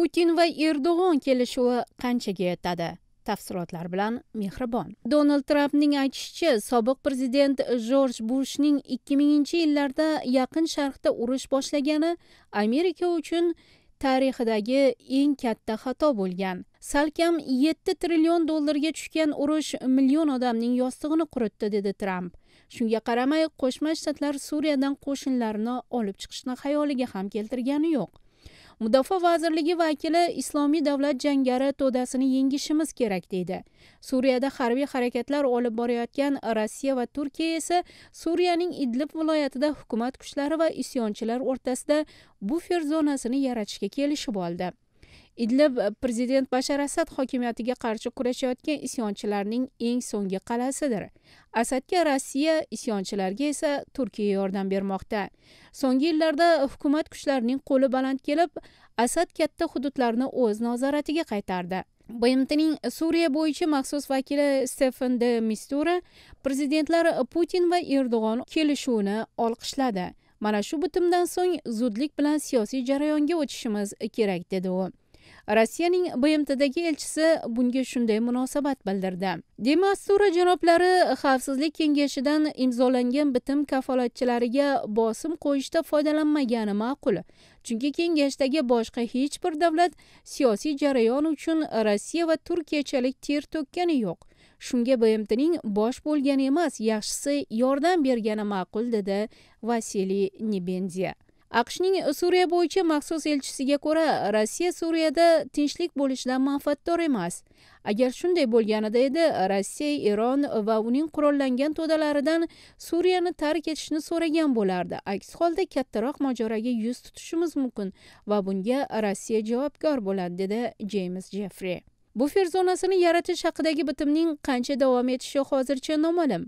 putin va erdo'g'on kelishuvi qanchaga yetadi tafsilotlar bilan mehribon donald trampning aytishicha sobiq prezident jorj bushning 2000 yillarda yaqin sharqda urush boshlagani amerika uchun tarixidagi eng katta xato bo'lgan salkam 7 trillion dollarga tushgan urush million odamning yostig'ini quritdi dedi tramp shunga qaramay qo'shma shtatlar suriyadan qo'shinlarini olib chiqishni xayoliga ham keltirgani yo'q mudofaa vazirligi vakili islomiy davlat jangari to'dasini yengishimiz kerak deydi suriyada harbiy harakatlar olib borayotgan rossiya va turkiya esa suriyaning idlib viloyatida hukumat kuchlari va isyonchilar o'rtasida bufer zonasini yaratishga kelishib oldi idlib e, prezident bashar asad hokimiyatiga qarshi kurashayotgan isyonchilarning eng so'nggi qal'asidir asadga rossiya isyonchilarga esa turkiya yordam bermoqda so'nggi yillarda hukumat kuchlarining qo'li baland kelib asad katta hududlarni o'z nazoratiga qaytardi bmtning suriya bo'yicha maxsus vakili stefan de mistura prezidentlar putin va erdo'g'on kelishuvini olqishladi mana shu bitimdan so'ng zudlik bilan siyosiy jarayonga o'tishimiz kerak dedi u rossiyaning bmtdagi elchisi bunga shunday munosabat bildirdi demastura janoblari xavfsizlik kengashidan imzolangan bitim kafolatchilariga bosim qo'yishda foydalanmagani ma'qul chunki kengashdagi boshqa hech bir davlat siyosiy jarayon uchun rossiya va turkiyachalik ter to'kkani yo'q shunga bmtning bosh bo'lgani emas yaxshisi yordam bergani ma'qul dedi vasiliy nebenziya aqshning e, suriya bo'yicha maxsus elchisiga ko'ra rossiya suriyada tinchlik bo'lishidan manfaatdor emas agar shunday bo'lganida edi rossiya eron va uning qurollangan to'dalaridan suriyani tark etishni so'ragan bo'lardi aks holda kattaroq mojaroga yuz tutishimiz mumkin va bunga rossiya javobgar bo'ladi dedi jeyms jeffri bufer zonasini yaratish haqidagi bitimning qancha davom etishi hozircha noma'lum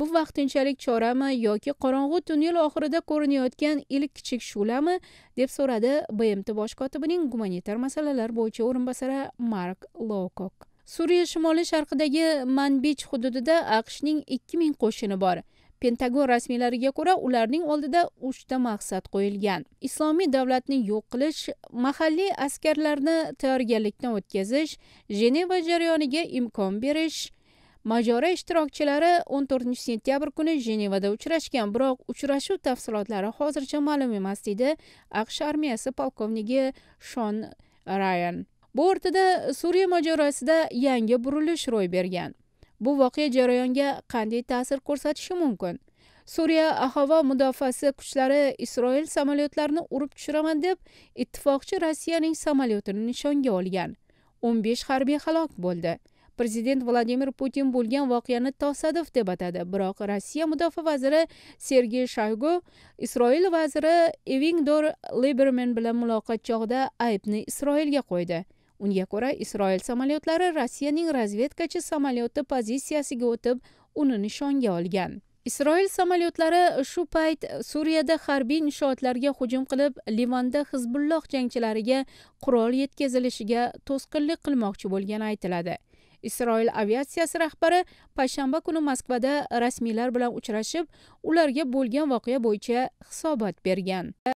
bu vaqtinchalik chorami yoki qorong'u tunnel oxirida ko'rinayotgan ilk kichik shu'lami deb so'radi bmt bosh kotibining gumanitar masalalar bo'yicha o'rinbosari mark lokok suriya shimoli sharqidagi manbich hududida aqshning ikki ming qo'shini bor pentagon rasmiylariga ko'ra ularning oldida uchta maqsad qo'yilgan islomiy davlatni yo'q qilish mahalliy askarlarni tayyorgarlikdan o'tkazish jeneva jarayoniga imkon berish majora ishtirokchilari 14 sentyabr kuni jenevada uchrashgan biroq uchrashuv tafsilotlari hozircha ma'lum emas dedi aqsh armiyasi polkovnigi shon rayan bu o'rtada suriya mojarosida yangi burilish ro'y bergan bu voqea jarayonga qanday ta'sir ko'rsatishi mumkin suriya havo mudofaasi kuchlari isroil samolyotlarini urib tushiraman deb ittifoqchi rossiyaning samolyotini nishonga olgan 15 harbiy halok bo'ldi prezident vladimir putin bo'lgan voqeani tosadov deb atadi biroq rossiya mudofaa vaziri sergey shoygu isroil vaziri evingdor liberman bilan muloqot chog'ida aybni isroilga qo'ydi unga ko'ra isroil samolyotlari rossiyaning razvedkachi samolyoti pozitsiyasiga o'tib uni nishonga olgan isroil samolyotlari shu payt suriyada harbiy inshootlarga hujum qilib livanda hizbulloh jangchilariga qurol yetkazilishiga to'sqinlik qilmoqchi bo'lgani aytiladi isroil aviatsiyasi rahbari payshanba kuni moskvada rasmiylar bilan uchrashib ularga bo'lgan voqea bo'yicha hisobot bergan